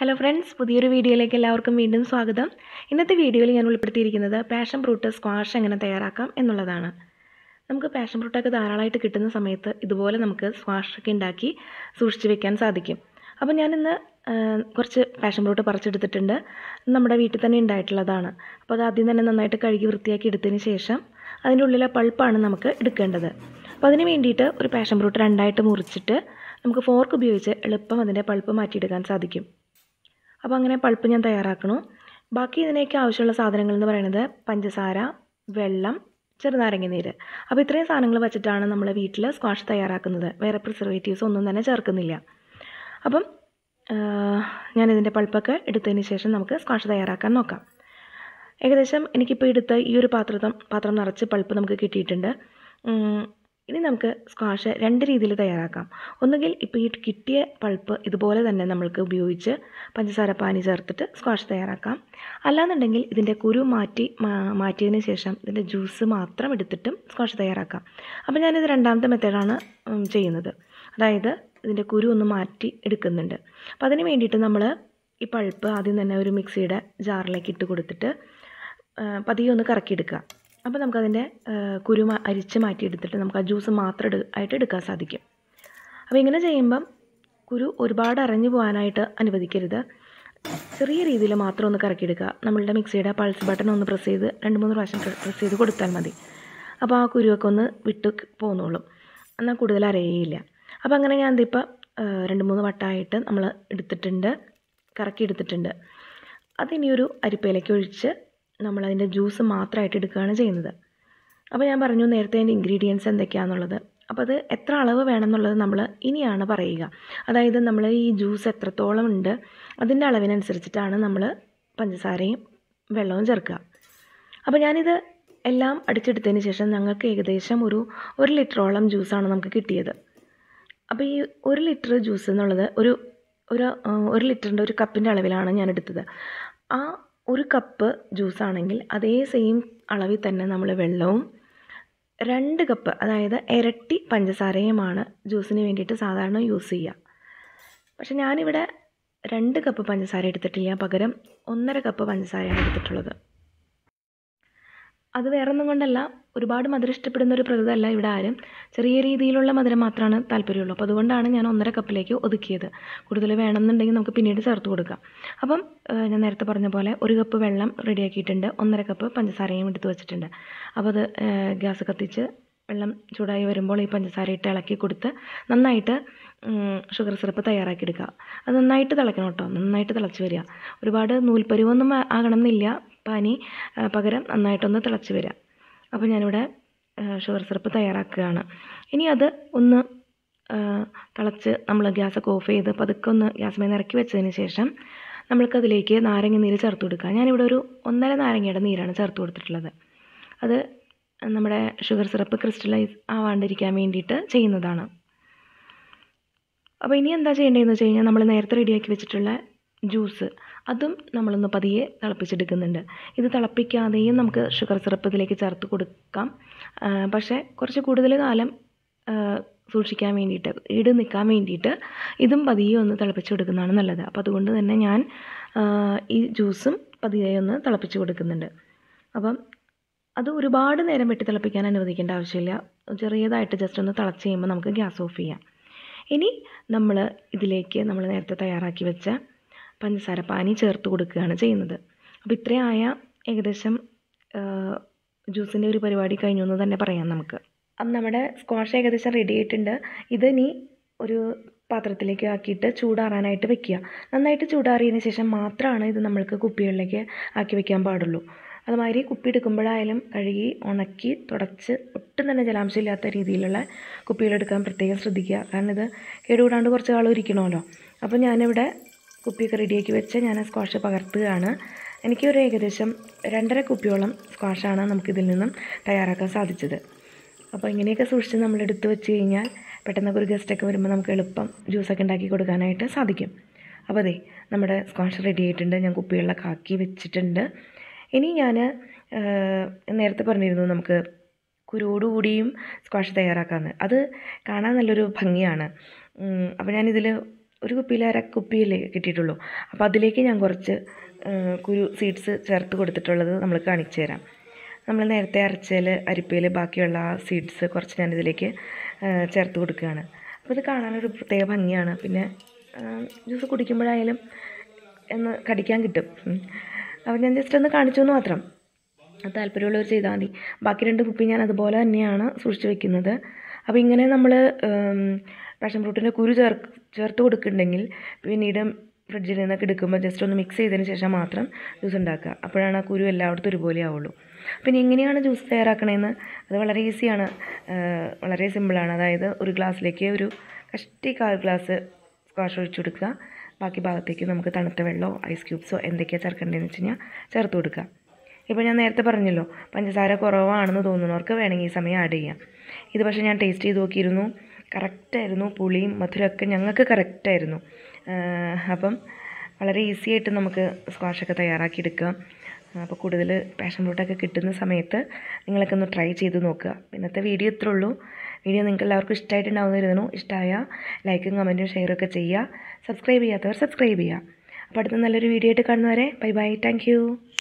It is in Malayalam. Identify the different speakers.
Speaker 1: ഹലോ ഫ്രണ്ട്സ് പുതിയൊരു വീഡിയോയിലേക്ക് എല്ലാവർക്കും വീണ്ടും സ്വാഗതം ഇന്നത്തെ വീഡിയോയിൽ ഞാൻ ഉൾപ്പെടുത്തിയിരിക്കുന്നത് പാഷൻ ഫ്രൂട്ട് സ്ക്വാഷ് എങ്ങനെ തയ്യാറാക്കാം എന്നുള്ളതാണ് നമുക്ക് പാഷൻ ഫ്രൂട്ടൊക്കെ ധാരാളമായിട്ട് കിട്ടുന്ന സമയത്ത് ഇതുപോലെ നമുക്ക് സ്ക്വാഷൊക്കെ ഉണ്ടാക്കി സൂക്ഷിച്ച് വെക്കാൻ സാധിക്കും അപ്പോൾ ഞാനിന്ന് കുറച്ച് പാഷൻ ഫ്രൂട്ട് പറിച്ചെടുത്തിട്ടുണ്ട് നമ്മുടെ വീട്ടിൽ തന്നെ ഉണ്ടായിട്ടുള്ളതാണ് അപ്പോൾ അത് ആദ്യം തന്നെ നന്നായിട്ട് കഴുകി വൃത്തിയാക്കി എടുത്തതിന് ശേഷം അതിൻ്റെ ഉള്ളിലെ പൾപ്പാണ് നമുക്ക് എടുക്കേണ്ടത് അപ്പോൾ അതിന് വേണ്ടിയിട്ട് ഒരു പാഷൻ ഫ്രൂട്ട് രണ്ടായിട്ട് മുറിച്ചിട്ട് നമുക്ക് ഫോർക്ക് ഉപയോഗിച്ച് എളുപ്പം അതിൻ്റെ പൾപ്പ് മാറ്റിയെടുക്കാൻ സാധിക്കും അപ്പോൾ അങ്ങനെ പൾപ്പ് ഞാൻ തയ്യാറാക്കണു ബാക്കി ഇതിനൊക്കെ ആവശ്യമുള്ള സാധനങ്ങൾ എന്ന് പറയുന്നത് പഞ്ചസാര വെള്ളം ചെറുനാരങ്ങ നീര് അപ്പോൾ ഇത്രയും സാധനങ്ങൾ വെച്ചിട്ടാണ് നമ്മൾ വീട്ടിൽ സ്ക്വാഷ് തയ്യാറാക്കുന്നത് വേറെ പ്രിസർവേറ്റീവ്സ് ഒന്നും തന്നെ ചേർക്കുന്നില്ല അപ്പം ഞാനിതിൻ്റെ പൾപ്പൊക്കെ എടുത്തതിന് ശേഷം നമുക്ക് സ്ക്വാഷ് തയ്യാറാക്കാൻ നോക്കാം ഏകദേശം എനിക്കിപ്പോൾ എടുത്ത ഈ ഒരു പാത്രത്തം പാത്രം നിറച്ച് പൾപ്പ് നമുക്ക് കിട്ടിയിട്ടുണ്ട് ഇനി നമുക്ക് സ്ക്വാഷ് രണ്ട് രീതിയിൽ തയ്യാറാക്കാം ഒന്നുകിൽ ഇപ്പോൾ ഈ കിട്ടിയ പൾപ്പ് ഇതുപോലെ തന്നെ നമ്മൾക്ക് ഉപയോഗിച്ച് പഞ്ചസാര പാനി ചേർത്തിട്ട് സ്ക്വാഷ് തയ്യാറാക്കാം അല്ലാന്നുണ്ടെങ്കിൽ ഇതിൻ്റെ കുരു മാറ്റി മാറ്റിയതിന് ശേഷം ഇതിൻ്റെ ജ്യൂസ് മാത്രം എടുത്തിട്ടും സ്ക്വാഷ് തയ്യാറാക്കാം അപ്പോൾ ഞാനിത് രണ്ടാമത്തെ മെത്തേഡാണ് ചെയ്യുന്നത് അതായത് ഇതിൻ്റെ കുരു ഒന്ന് മാറ്റി എടുക്കുന്നുണ്ട് അപ്പോൾ അതിന് വേണ്ടിയിട്ട് നമ്മൾ ഈ പൾപ്പ് ആദ്യം തന്നെ ഒരു മിക്സിയുടെ ജാറിലേക്ക് ഇട്ട് കൊടുത്തിട്ട് പതിയെ ഒന്ന് കറക്കിയെടുക്കുക അപ്പോൾ നമുക്കതിൻ്റെ കുരു അരിച്ച് മാറ്റിയെടുത്തിട്ട് നമുക്ക് ആ ജ്യൂസ് മാത്രം എടു ആയിട്ട് എടുക്കാൻ സാധിക്കും അപ്പോൾ ഇങ്ങനെ ചെയ്യുമ്പം കുരു ഒരുപാട് അരഞ്ഞു പോകാനായിട്ട് അനുവദിക്കരുത് ചെറിയ രീതിയിൽ മാത്രം ഒന്ന് കറക്കിയെടുക്കുക നമ്മളുടെ മിക്സിയുടെ പൾസ് ബട്ടൺ ഒന്ന് പ്രസ് ചെയ്ത് രണ്ട് മൂന്ന് പ്രാവശ്യം പ്രസ് ചെയ്ത് കൊടുത്താൽ മതി അപ്പോൾ ആ കുരുവൊക്കെ ഒന്ന് വിട്ട് പോന്നോളും എന്നാൽ കൂടുതൽ അരയേയില്ല അപ്പോൾ അങ്ങനെ ഞാൻ ഇതിപ്പോൾ രണ്ട് മൂന്ന് വട്ടമായിട്ട് നമ്മൾ എടുത്തിട്ടുണ്ട് കറക്കി എടുത്തിട്ടുണ്ട് അതിനിയൊരു അരിപ്പയിലേക്ക് ഒഴിച്ച് നമ്മളതിൻ്റെ ജ്യൂസ് മാത്രമായിട്ട് എടുക്കുകയാണ് ചെയ്യുന്നത് അപ്പോൾ ഞാൻ പറഞ്ഞു നേരത്തെ അതിൻ്റെ ഇൻഗ്രീഡിയൻസ് എന്തൊക്കെയാണെന്നുള്ളത് അപ്പോൾ അത് എത്ര അളവ് വേണമെന്നുള്ളത് നമ്മൾ ഇനിയാണ് പറയുക അതായത് നമ്മൾ ഈ ജ്യൂസ് എത്രത്തോളം ഉണ്ട് അതിൻ്റെ അളവിനനുസരിച്ചിട്ടാണ് നമ്മൾ പഞ്ചസാരയും വെള്ളവും ചേർക്കുക അപ്പോൾ ഞാനിത് എല്ലാം അടിച്ചെടുത്തതിന് ശേഷം ഞങ്ങൾക്ക് ഏകദേശം ഒരു ഒരു ലിറ്ററോളം ജ്യൂസാണ് നമുക്ക് കിട്ടിയത് അപ്പോൾ ഈ ഒരു ലിറ്റർ ജ്യൂസ് എന്നുള്ളത് ഒരു ഒരു ഒരു ലിറ്ററിൻ്റെ ഒരു കപ്പിൻ്റെ അളവിലാണ് ഞാൻ എടുത്തത് ആ ഒരു കപ്പ് ജ്യൂസാണെങ്കിൽ അതേ സെയിം അളവിൽ തന്നെ നമ്മൾ വെള്ളവും രണ്ട് കപ്പ് അതായത് ഇരട്ടി പഞ്ചസാരയുമാണ് ജ്യൂസിന് വേണ്ടിയിട്ട് സാധാരണ യൂസ് ചെയ്യുക പക്ഷെ ഞാനിവിടെ രണ്ട് കപ്പ് പഞ്ചസാര എടുത്തിട്ടില്ല പകരം ഒന്നര കപ്പ് പഞ്ചസാരയാണ് എടുത്തിട്ടുള്ളത് അത് വേറൊന്നും കൊണ്ടല്ല ഒരുപാട് മധുരം ഇഷ്ടപ്പെടുന്ന ഒരു പ്രകൃതമല്ല ഇവിടെ ആരും ചെറിയ രീതിയിലുള്ള മധുരം മാത്രമാണ് താല്പര്യമുള്ളൂ അപ്പോൾ അതുകൊണ്ടാണ് ഞാൻ ഒന്നര കപ്പിലേക്ക് ഒതുക്കിയത് കൂടുതൽ വേണമെന്നുണ്ടെങ്കിൽ നമുക്ക് പിന്നീട് ചേർത്ത് കൊടുക്കാം അപ്പം ഞാൻ നേരത്തെ പറഞ്ഞ പോലെ ഒരു കപ്പ് വെള്ളം റെഡിയാക്കിയിട്ടുണ്ട് ഒന്നര കപ്പ് പഞ്ചസാരയും എടുത്ത് വെച്ചിട്ടുണ്ട് അപ്പോൾ അത് ഗ്യാസ് കത്തിച്ച് വെള്ളം ചൂടായി വരുമ്പോൾ ഈ പഞ്ചസാര ഇട്ട് ഇളക്കി കൊടുത്ത് നന്നായിട്ട് ഷുഗർ സിറപ്പ് തയ്യാറാക്കി എടുക്കുക അത് നന്നായിട്ട് തിളയ്ക്കണം കേട്ടോ നന്നായിട്ട് തിളച്ച് വരിക ഒരുപാട് നൂൽപ്പരുവൊന്നും ആകണമെന്നില്ല പനി പകരം നന്നായിട്ടൊന്ന് തിളച്ച് വരിക അപ്പോൾ ഞാനിവിടെ ഷുഗർ സിറപ്പ് തയ്യാറാക്കുകയാണ് ഇനി അത് ഒന്ന് തിളച്ച് നമ്മൾ ഗ്യാസൊക്കെ ഓഫ് ചെയ്ത് പതുക്കെ ഒന്ന് ഗ്യാസ്മേ ഇറക്കി വെച്ചതിന് ശേഷം നമ്മൾക്കതിലേക്ക് നാരങ്ങ നീര് ചേർത്ത് കൊടുക്കുക ഞാനിവിടെ ഒരു ഒന്നര നാരങ്ങയുടെ നീരാണ് ചേർത്ത് കൊടുത്തിട്ടുള്ളത് അത് നമ്മുടെ ഷുഗർ സിറപ്പ് ക്രിസ്റ്റലൈസ് ആവാണ്ടിരിക്കാൻ വേണ്ടിയിട്ട് ചെയ്യുന്നതാണ് അപ്പോൾ ഇനി എന്താ ചെയ്യേണ്ടതെന്ന് വെച്ച് കഴിഞ്ഞാൽ നമ്മൾ നേരത്തെ റെഡിയാക്കി വെച്ചിട്ടുള്ള ജ്യൂസ് അതും നമ്മളൊന്ന് പതിയെ തിളപ്പിച്ചെടുക്കുന്നുണ്ട് ഇത് തിളപ്പിക്കാതെയും നമുക്ക് ഷുഗർ സിറപ്പ് ഇതിലേക്ക് ചേർത്ത് കൊടുക്കാം പക്ഷേ കുറച്ച് കൂടുതൽ കാലം സൂക്ഷിക്കാൻ വേണ്ടിയിട്ട് ഈട് നിൽക്കാൻ വേണ്ടിയിട്ട് ഇതും പതിയെ ഒന്ന് തിളപ്പിച്ച് കൊടുക്കുന്നതാണ് നല്ലത് അപ്പോൾ അതുകൊണ്ട് തന്നെ ഞാൻ ഈ ജ്യൂസും പതിയെ ഒന്ന് തിളപ്പിച്ച് കൊടുക്കുന്നുണ്ട് അപ്പം അത് ഒരുപാട് നേരം വെട്ടി തിളപ്പിക്കാൻ അനുവദിക്കേണ്ട ആവശ്യമില്ല ചെറിയതായിട്ട് ജസ്റ്റ് ഒന്ന് തിളച്ച് കഴിയുമ്പോൾ നമുക്ക് ഗ്യാസ് ഓഫ് ചെയ്യാം ഇനി നമ്മൾ ഇതിലേക്ക് നമ്മൾ നേരത്തെ തയ്യാറാക്കി വെച്ച പഞ്ചസാര പാനി ചേർത്ത് കൊടുക്കുകയാണ് ചെയ്യുന്നത് അപ്പോൾ ഇത്രയായ ഏകദേശം ജ്യൂസിൻ്റെ ഒരു പരിപാടി കഴിഞ്ഞു എന്ന് തന്നെ പറയാം നമുക്ക് അപ്പം നമ്മുടെ സ്ക്വാഷ് ഏകദേശം റെഡി ആയിട്ടുണ്ട് ഇതിനി ഒരു പാത്രത്തിലേക്ക് ആക്കിയിട്ട് ചൂടാറാനായിട്ട് വെക്കുക നന്നായിട്ട് ചൂടാറിയതിന് ശേഷം മാത്രമാണ് ഇത് നമ്മൾക്ക് കുപ്പികളിലേക്ക് ആക്കി വെക്കാൻ പാടുള്ളൂ അതുമാതിരി കുപ്പി എടുക്കുമ്പോഴായാലും കഴുകി ഉണക്കി തുടച്ച് ഒട്ടും തന്നെ ജലാംശം ഇല്ലാത്ത രീതിയിലുള്ള കുപ്പികളെടുക്കാൻ പ്രത്യേകം ശ്രദ്ധിക്കുക കാരണം ഇത് കേടുകൂടാണ്ട് കുറച്ച് കാലം ഇരിക്കണമല്ലോ അപ്പോൾ ഞാനിവിടെ കുപ്പിയൊക്കെ റെഡിയാക്കി വെച്ച് ഞാൻ സ്ക്വാഷ് പകർത്തുകയാണ് എനിക്ക് ഒരു ഏകദേശം രണ്ടര കുപ്പിയോളം സ്ക്വാഷാണ് നമുക്കിതിൽ നിന്നും തയ്യാറാക്കാൻ സാധിച്ചത് അപ്പോൾ ഇങ്ങനെയൊക്കെ സൂക്ഷിച്ച് നമ്മൾ എടുത്തു വെച്ച് കഴിഞ്ഞാൽ പെട്ടെന്ന് ഒരു ഗസ്റ്റൊക്കെ വരുമ്പോൾ നമുക്ക് എളുപ്പം ജ്യൂസൊക്കെ ഉണ്ടാക്കി കൊടുക്കാനായിട്ട് സാധിക്കും അപ്പോൾ അതെ നമ്മുടെ സ്ക്വാഷ് റെഡി ആയിട്ടുണ്ട് ഞാൻ കുപ്പികളിലൊക്കെ ആക്കി വെച്ചിട്ടുണ്ട് ഇനി ഞാൻ നേരത്തെ പറഞ്ഞിരുന്നു നമുക്ക് കുരുവോടുകൂടിയും സ്ക്വാഷ് തയ്യാറാക്കാമെന്ന് അത് കാണാൻ നല്ലൊരു ഭംഗിയാണ് അപ്പോൾ ഞാനിതിൽ ഒരു കുപ്പിയിൽ അരക്കുപ്പിയല്ലേ കിട്ടിയിട്ടുള്ളൂ അപ്പോൾ അതിലേക്ക് ഞാൻ കുറച്ച് കുരു സീഡ്സ് ചേർത്ത് കൊടുത്തിട്ടുള്ളത് നമ്മൾ കാണിച്ചു തരാം നമ്മൾ നേരത്തെ അരച്ചതിൽ അരിപ്പയിൽ ബാക്കിയുള്ള ആ സീഡ്സ് കുറച്ച് ഞാനിതിലേക്ക് ചേർത്ത് കൊടുക്കുകയാണ് അപ്പോൾ ഇത് കാണാനൊരു പ്രത്യേക ഭംഗിയാണ് പിന്നെ ജ്യൂസ് കുടിക്കുമ്പോഴായാലും എന്ന് കടിക്കാൻ കിട്ടും അപ്പോൾ ഞാൻ ജസ്റ്റ് ഒന്ന് കാണിച്ചു എന്ന് മാത്രം താല്പര്യമുള്ളവർ ചെയ്താൽ മതി ബാക്കി രണ്ട് കുപ്പി ഞാൻ അതുപോലെ തന്നെയാണ് സൂക്ഷിച്ച് വെക്കുന്നത് അപ്പോൾ ഇങ്ങനെ നമ്മൾ പാഷൻ ഫ്രൂട്ടിൻ്റെ കുരു ചേർ ചേർത്ത് കൊടുക്കുന്നുണ്ടെങ്കിൽ പിന്നീട് ഫ്രിഡ്ജിൽ നിന്നൊക്കെ എടുക്കുമ്പോൾ ജസ്റ്റ് ഒന്ന് മിക്സ് ചെയ്തതിന് ശേഷം മാത്രം ജ്യൂസ് ഉണ്ടാക്കുക അപ്പോഴാണ് ആ കുരു എല്ലായിടത്തും ഒരുപോലെ ആവുള്ളൂ പിന്നെ എങ്ങനെയാണ് ജ്യൂസ് തയ്യാറാക്കണമെന്ന് അത് വളരെ ഈസിയാണ് വളരെ സിമ്പിളാണ് അതായത് ഒരു ഗ്ലാസ്സിലേക്ക് ഒരു കഷ്ടി കാൽ ഗ്ലാസ് സ്ക്വാഷ് ഒഴിച്ചു കൊടുക്കുക ബാക്കി ഭാഗത്തേക്ക് നമുക്ക് തണുത്ത വെള്ളമോ ഐസ് ക്യൂബ്സോ എന്തൊക്കെയാണ് ചേർക്കേണ്ടതെന്ന് വെച്ച് കഴിഞ്ഞാൽ ചേർത്ത് കൊടുക്കുക ഇപ്പോൾ ഞാൻ നേരത്തെ പറഞ്ഞല്ലോ പഞ്ചസാര കുറവാണെന്ന് തോന്നുന്നവർക്ക് വേണമെങ്കിൽ ഈ സമയം ആഡ് ചെയ്യാം ഇത് പക്ഷേ ഞാൻ ടേസ്റ്റ് ചെയ്ത് നോക്കിയിരുന്നു കറക്റ്റായിരുന്നു പുളിയും മധുരമൊക്കെ ഞങ്ങൾക്ക് കറക്റ്റായിരുന്നു അപ്പം വളരെ ഈസി ആയിട്ട് നമുക്ക് സ്ക്വാഷൊക്കെ തയ്യാറാക്കി എടുക്കാം അപ്പോൾ കൂടുതൽ പാഷൻ ഫ്രൂട്ടൊക്കെ കിട്ടുന്ന സമയത്ത് നിങ്ങളൊക്കെ ഒന്ന് ട്രൈ ചെയ്ത് നോക്കുക ഇന്നത്തെ വീഡിയോ ഇത്രേ ഉള്ളൂ വീഡിയോ നിങ്ങൾക്ക് എല്ലാവർക്കും ഇഷ്ടമായിട്ടുണ്ടാവുന്ന കരുതണു ഇഷ്ടമായ ലൈക്കും കമൻറ്റും ഷെയറും ഒക്കെ ചെയ്യുക സബ്സ്ക്രൈബ് ചെയ്യാത്തവർ സബ്സ്ക്രൈബ് ചെയ്യുക അപ്പോൾ അടുത്ത നല്ലൊരു വീഡിയോ ആയിട്ട് കാണുന്നവരെ ബൈ ബൈ താങ്ക്